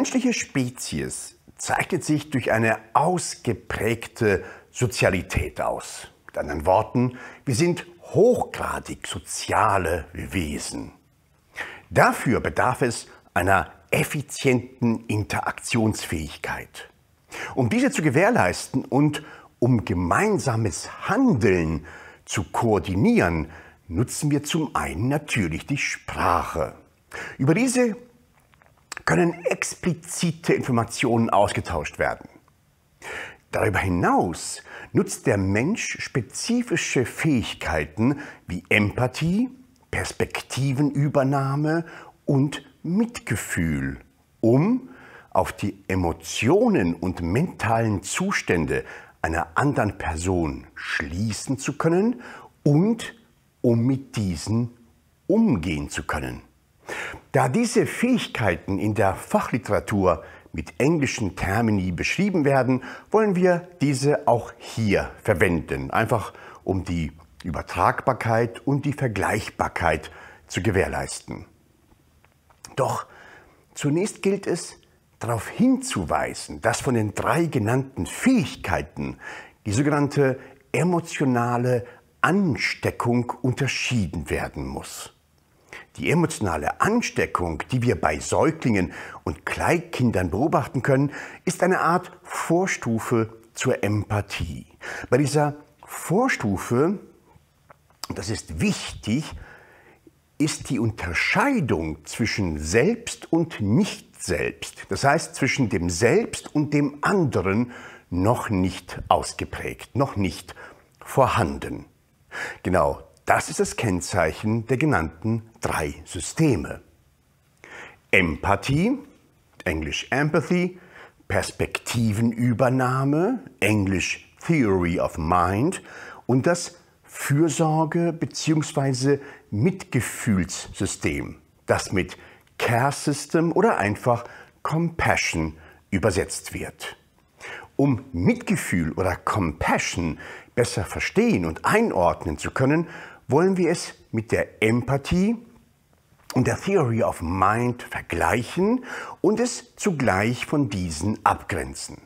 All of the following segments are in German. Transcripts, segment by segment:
menschliche Spezies zeichnet sich durch eine ausgeprägte Sozialität aus. Mit anderen Worten, wir sind hochgradig soziale Wesen. Dafür bedarf es einer effizienten Interaktionsfähigkeit. Um diese zu gewährleisten und um gemeinsames Handeln zu koordinieren, nutzen wir zum einen natürlich die Sprache. Über diese können explizite Informationen ausgetauscht werden. Darüber hinaus nutzt der Mensch spezifische Fähigkeiten wie Empathie, Perspektivenübernahme und Mitgefühl, um auf die Emotionen und mentalen Zustände einer anderen Person schließen zu können und um mit diesen umgehen zu können. Da diese Fähigkeiten in der Fachliteratur mit englischen Termini beschrieben werden, wollen wir diese auch hier verwenden, einfach um die Übertragbarkeit und die Vergleichbarkeit zu gewährleisten. Doch zunächst gilt es, darauf hinzuweisen, dass von den drei genannten Fähigkeiten die sogenannte emotionale Ansteckung unterschieden werden muss. Die emotionale Ansteckung, die wir bei Säuglingen und Kleinkindern beobachten können, ist eine Art Vorstufe zur Empathie. Bei dieser Vorstufe, das ist wichtig, ist die Unterscheidung zwischen Selbst und Nicht-Selbst, das heißt zwischen dem Selbst und dem anderen, noch nicht ausgeprägt, noch nicht vorhanden. Genau das ist das Kennzeichen der genannten drei Systeme. Empathie, englisch Empathy, Perspektivenübernahme, englisch Theory of Mind und das Fürsorge- bzw. Mitgefühlssystem, das mit Care System oder einfach Compassion übersetzt wird. Um Mitgefühl oder Compassion besser verstehen und einordnen zu können, wollen wir es mit der Empathie und der Theory of Mind vergleichen und es zugleich von diesen abgrenzen.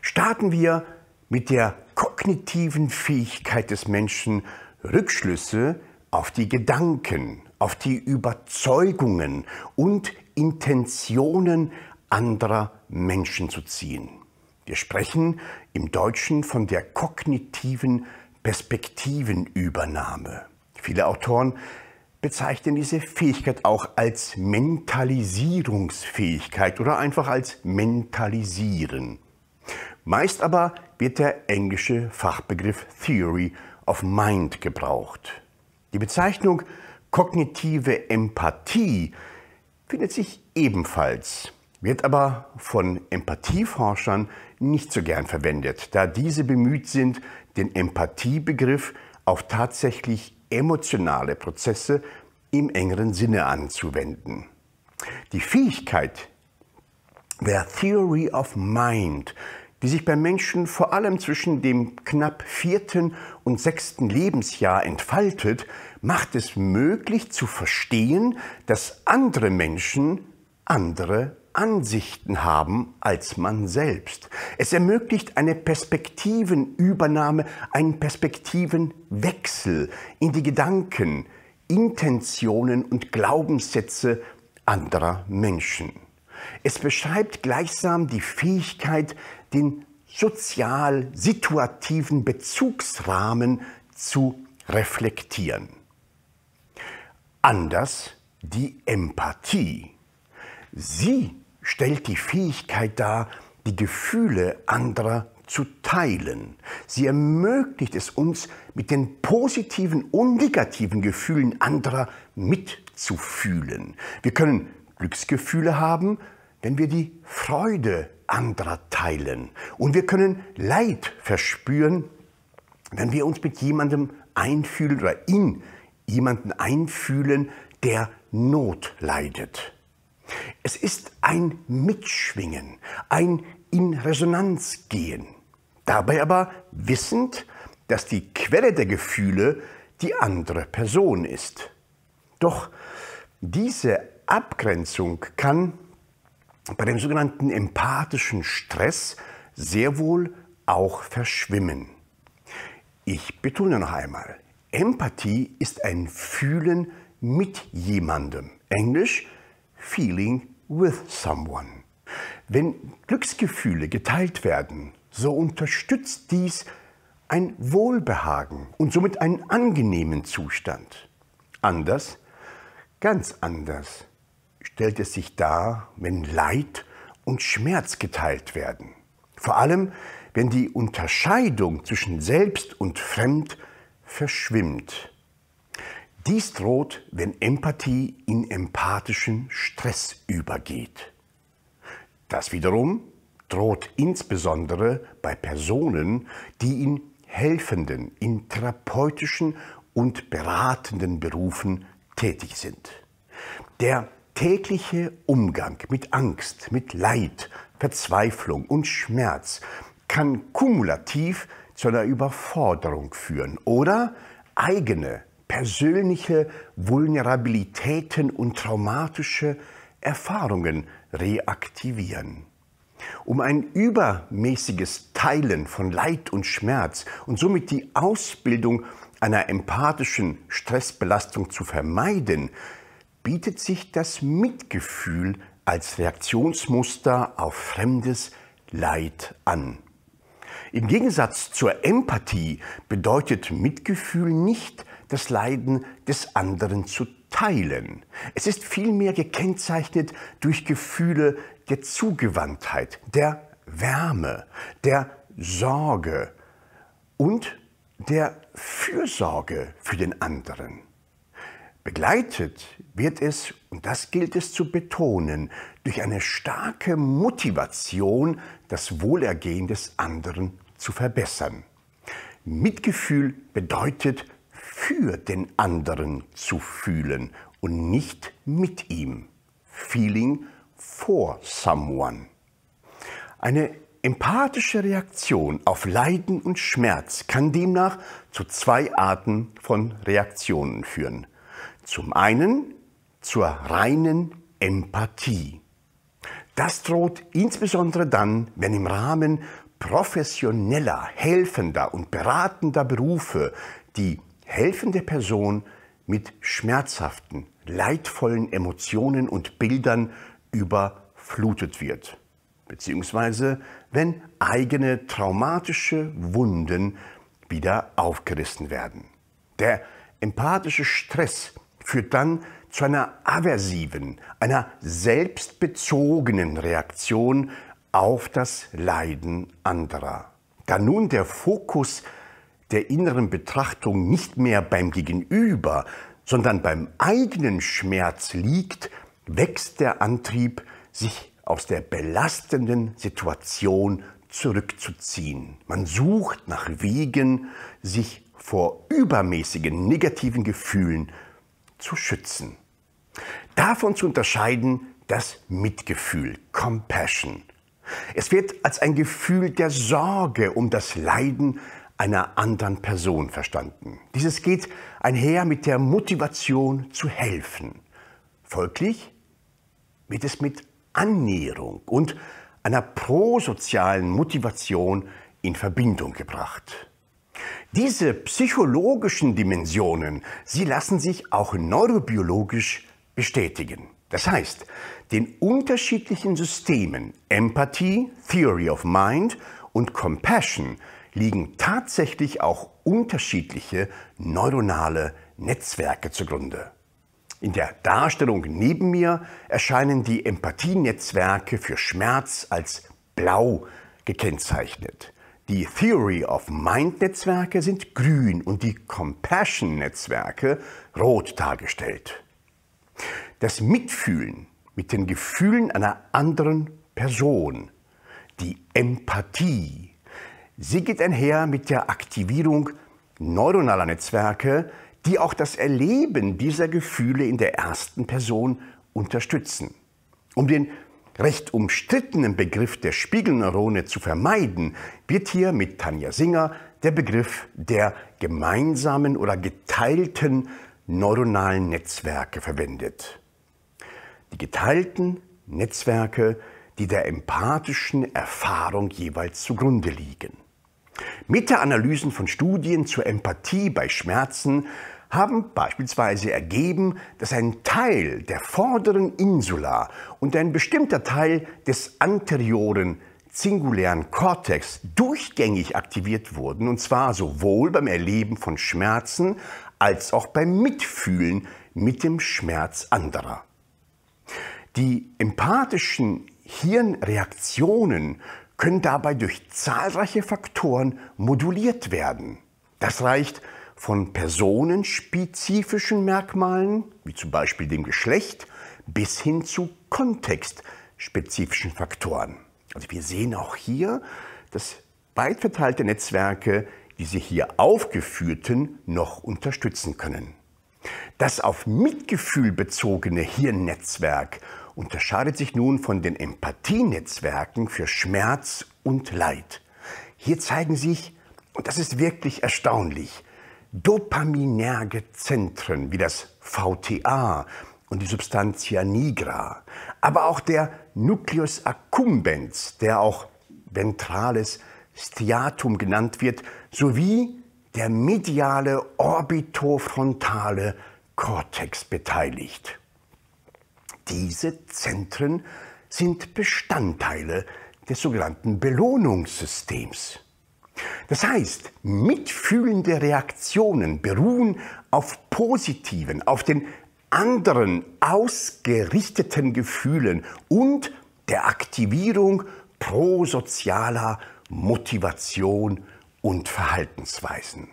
Starten wir mit der kognitiven Fähigkeit des Menschen, Rückschlüsse auf die Gedanken, auf die Überzeugungen und Intentionen anderer Menschen zu ziehen. Wir sprechen im Deutschen von der kognitiven Perspektivenübernahme. Viele Autoren bezeichnen diese Fähigkeit auch als Mentalisierungsfähigkeit oder einfach als Mentalisieren. Meist aber wird der englische Fachbegriff Theory of Mind gebraucht. Die Bezeichnung kognitive Empathie findet sich ebenfalls, wird aber von Empathieforschern nicht so gern verwendet, da diese bemüht sind, den Empathiebegriff auf tatsächlich emotionale Prozesse im engeren Sinne anzuwenden. Die Fähigkeit der Theory of Mind, die sich bei Menschen vor allem zwischen dem knapp vierten und sechsten Lebensjahr entfaltet, macht es möglich zu verstehen, dass andere Menschen andere Ansichten haben als man selbst. Es ermöglicht eine Perspektivenübernahme, einen Perspektivenwechsel in die Gedanken, Intentionen und Glaubenssätze anderer Menschen. Es beschreibt gleichsam die Fähigkeit, den sozial situativen Bezugsrahmen zu reflektieren. Anders die Empathie. Sie stellt die Fähigkeit dar, die Gefühle anderer zu teilen. Sie ermöglicht es uns, mit den positiven und negativen Gefühlen anderer mitzufühlen. Wir können Glücksgefühle haben, wenn wir die Freude anderer teilen. Und wir können Leid verspüren, wenn wir uns mit jemandem einfühlen oder in jemanden einfühlen, der Not leidet. Es ist ein Mitschwingen, ein in Resonanz gehen. Dabei aber wissend, dass die Quelle der Gefühle die andere Person ist. Doch diese Abgrenzung kann bei dem sogenannten empathischen Stress sehr wohl auch verschwimmen. Ich betone noch einmal, Empathie ist ein Fühlen mit jemandem. Englisch feeling with someone. Wenn Glücksgefühle geteilt werden, so unterstützt dies ein Wohlbehagen und somit einen angenehmen Zustand. Anders, ganz anders stellt es sich dar, wenn Leid und Schmerz geteilt werden. Vor allem, wenn die Unterscheidung zwischen Selbst und Fremd verschwimmt dies droht, wenn Empathie in empathischen Stress übergeht. Das wiederum droht insbesondere bei Personen, die in helfenden, in therapeutischen und beratenden Berufen tätig sind. Der tägliche Umgang mit Angst, mit Leid, Verzweiflung und Schmerz kann kumulativ zu einer Überforderung führen oder eigene persönliche Vulnerabilitäten und traumatische Erfahrungen reaktivieren. Um ein übermäßiges Teilen von Leid und Schmerz und somit die Ausbildung einer empathischen Stressbelastung zu vermeiden, bietet sich das Mitgefühl als Reaktionsmuster auf fremdes Leid an. Im Gegensatz zur Empathie bedeutet Mitgefühl nicht das Leiden des anderen zu teilen. Es ist vielmehr gekennzeichnet durch Gefühle der Zugewandtheit, der Wärme, der Sorge und der Fürsorge für den anderen. Begleitet wird es, und das gilt es zu betonen, durch eine starke Motivation, das Wohlergehen des anderen zu verbessern. Mitgefühl bedeutet, für den anderen zu fühlen und nicht mit ihm. Feeling for someone. Eine empathische Reaktion auf Leiden und Schmerz kann demnach zu zwei Arten von Reaktionen führen. Zum einen zur reinen Empathie. Das droht insbesondere dann, wenn im Rahmen professioneller, helfender und beratender Berufe die helfende Person mit schmerzhaften, leidvollen Emotionen und Bildern überflutet wird, beziehungsweise wenn eigene traumatische Wunden wieder aufgerissen werden. Der empathische Stress führt dann zu einer aversiven, einer selbstbezogenen Reaktion auf das Leiden anderer. Da nun der Fokus der inneren Betrachtung nicht mehr beim Gegenüber, sondern beim eigenen Schmerz liegt, wächst der Antrieb, sich aus der belastenden Situation zurückzuziehen. Man sucht nach Wegen, sich vor übermäßigen negativen Gefühlen zu schützen. Davon zu unterscheiden das Mitgefühl, Compassion. Es wird als ein Gefühl der Sorge um das Leiden einer anderen Person verstanden. Dieses geht einher mit der Motivation zu helfen. Folglich wird es mit Annäherung und einer prosozialen Motivation in Verbindung gebracht. Diese psychologischen Dimensionen, sie lassen sich auch neurobiologisch bestätigen. Das heißt, den unterschiedlichen Systemen Empathie, Theory of Mind und Compassion liegen tatsächlich auch unterschiedliche neuronale Netzwerke zugrunde. In der Darstellung neben mir erscheinen die Empathienetzwerke für Schmerz als blau gekennzeichnet. Die Theory of Mind Netzwerke sind grün und die Compassion Netzwerke rot dargestellt. Das Mitfühlen mit den Gefühlen einer anderen Person, die Empathie, Sie geht einher mit der Aktivierung neuronaler Netzwerke, die auch das Erleben dieser Gefühle in der ersten Person unterstützen. Um den recht umstrittenen Begriff der Spiegelneurone zu vermeiden, wird hier mit Tanja Singer der Begriff der gemeinsamen oder geteilten neuronalen Netzwerke verwendet. Die geteilten Netzwerke, die der empathischen Erfahrung jeweils zugrunde liegen. Meta-Analysen von Studien zur Empathie bei Schmerzen haben beispielsweise ergeben, dass ein Teil der vorderen Insula und ein bestimmter Teil des anterioren zingulären Kortex durchgängig aktiviert wurden, und zwar sowohl beim Erleben von Schmerzen als auch beim Mitfühlen mit dem Schmerz anderer. Die empathischen Hirnreaktionen können dabei durch zahlreiche Faktoren moduliert werden. Das reicht von personenspezifischen Merkmalen, wie zum Beispiel dem Geschlecht, bis hin zu kontextspezifischen Faktoren. Also wir sehen auch hier, dass weit verteilte Netzwerke diese hier aufgeführten noch unterstützen können. Das auf Mitgefühl bezogene Hirnnetzwerk unterscheidet sich nun von den Empathienetzwerken für Schmerz und Leid. Hier zeigen sich, und das ist wirklich erstaunlich, dopaminerge Zentren wie das VTA und die Substantia nigra, aber auch der Nucleus accumbens, der auch ventrales Striatum genannt wird, sowie der mediale orbitofrontale Cortex beteiligt. Diese Zentren sind Bestandteile des sogenannten Belohnungssystems. Das heißt, mitfühlende Reaktionen beruhen auf positiven, auf den anderen ausgerichteten Gefühlen und der Aktivierung prosozialer Motivation und Verhaltensweisen.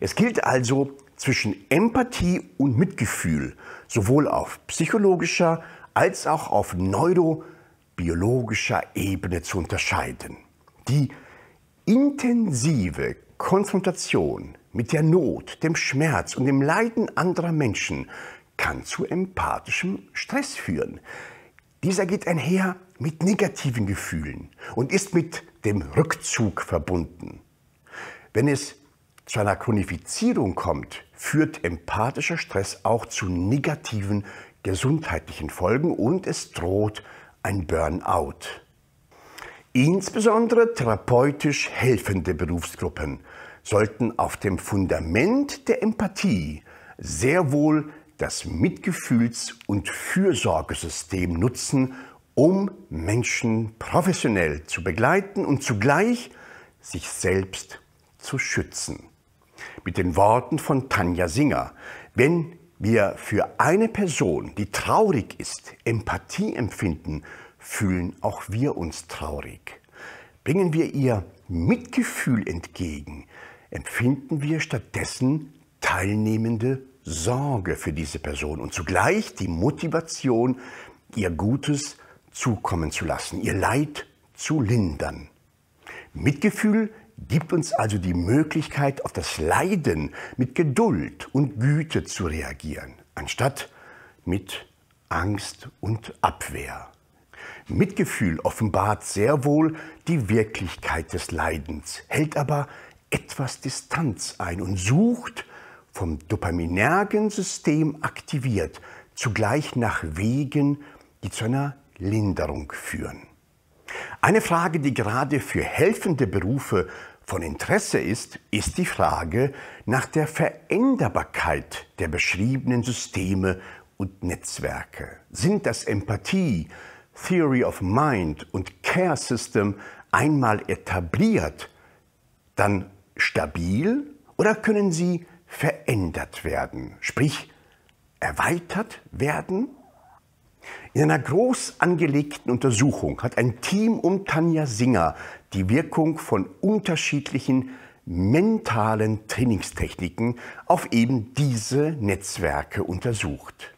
Es gilt also, zwischen Empathie und Mitgefühl, sowohl auf psychologischer als auch auf neurobiologischer Ebene zu unterscheiden. Die intensive Konfrontation mit der Not, dem Schmerz und dem Leiden anderer Menschen kann zu empathischem Stress führen. Dieser geht einher mit negativen Gefühlen und ist mit dem Rückzug verbunden. Wenn es zu einer Chronifizierung kommt, führt empathischer Stress auch zu negativen gesundheitlichen Folgen und es droht ein Burnout. Insbesondere therapeutisch helfende Berufsgruppen sollten auf dem Fundament der Empathie sehr wohl das Mitgefühls- und Fürsorgesystem nutzen, um Menschen professionell zu begleiten und zugleich sich selbst zu schützen mit den Worten von Tanja Singer. Wenn wir für eine Person, die traurig ist, Empathie empfinden, fühlen auch wir uns traurig. Bringen wir ihr Mitgefühl entgegen, empfinden wir stattdessen teilnehmende Sorge für diese Person und zugleich die Motivation, ihr Gutes zukommen zu lassen, ihr Leid zu lindern. Mitgefühl ist gibt uns also die Möglichkeit, auf das Leiden mit Geduld und Güte zu reagieren, anstatt mit Angst und Abwehr. Mitgefühl offenbart sehr wohl die Wirklichkeit des Leidens, hält aber etwas Distanz ein und sucht, vom dopaminergen System aktiviert, zugleich nach Wegen, die zu einer Linderung führen. Eine Frage, die gerade für helfende Berufe von Interesse ist, ist die Frage nach der Veränderbarkeit der beschriebenen Systeme und Netzwerke. Sind das Empathie, Theory of Mind und Care System einmal etabliert, dann stabil oder können sie verändert werden, sprich erweitert werden? In einer groß angelegten Untersuchung hat ein Team um Tanja Singer die Wirkung von unterschiedlichen mentalen Trainingstechniken auf eben diese Netzwerke untersucht.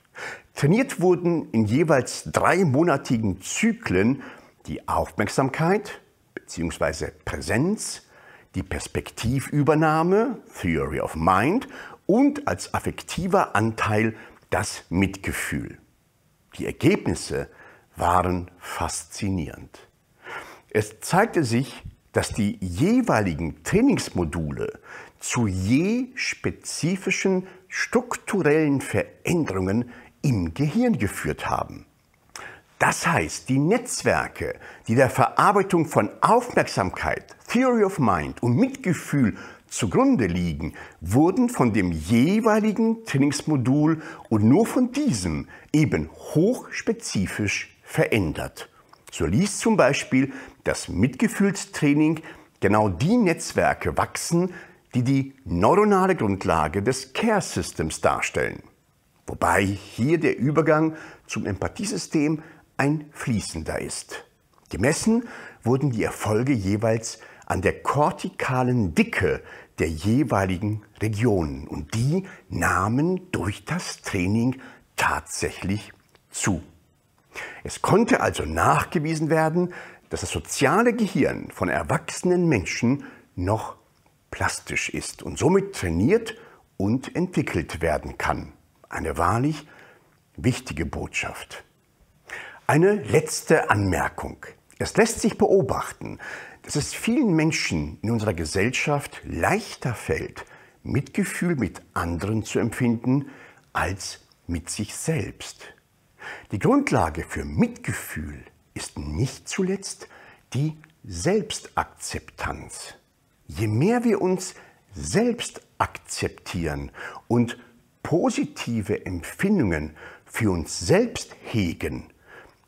Trainiert wurden in jeweils dreimonatigen Zyklen die Aufmerksamkeit bzw. Präsenz, die Perspektivübernahme, Theory of Mind und als affektiver Anteil das Mitgefühl. Die Ergebnisse waren faszinierend. Es zeigte sich, dass die jeweiligen Trainingsmodule zu je spezifischen strukturellen Veränderungen im Gehirn geführt haben. Das heißt, die Netzwerke, die der Verarbeitung von Aufmerksamkeit, Theory of Mind und Mitgefühl zugrunde liegen, wurden von dem jeweiligen Trainingsmodul und nur von diesem eben hochspezifisch verändert. So ließ zum Beispiel das Mitgefühlstraining genau die Netzwerke wachsen, die die neuronale Grundlage des Care-Systems darstellen. Wobei hier der Übergang zum Empathiesystem ein fließender ist. Gemessen wurden die Erfolge jeweils an der kortikalen Dicke der jeweiligen Regionen. Und die nahmen durch das Training tatsächlich zu. Es konnte also nachgewiesen werden, dass das soziale Gehirn von erwachsenen Menschen noch plastisch ist und somit trainiert und entwickelt werden kann. Eine wahrlich wichtige Botschaft. Eine letzte Anmerkung. Es lässt sich beobachten, dass es vielen Menschen in unserer Gesellschaft leichter fällt, Mitgefühl mit anderen zu empfinden, als mit sich selbst. Die Grundlage für Mitgefühl ist nicht zuletzt die Selbstakzeptanz. Je mehr wir uns selbst akzeptieren und positive Empfindungen für uns selbst hegen,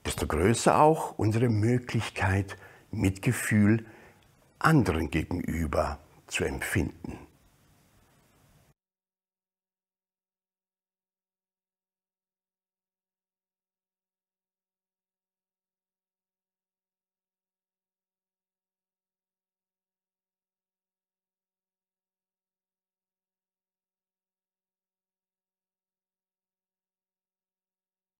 desto größer auch unsere Möglichkeit, Mitgefühl anderen gegenüber zu empfinden.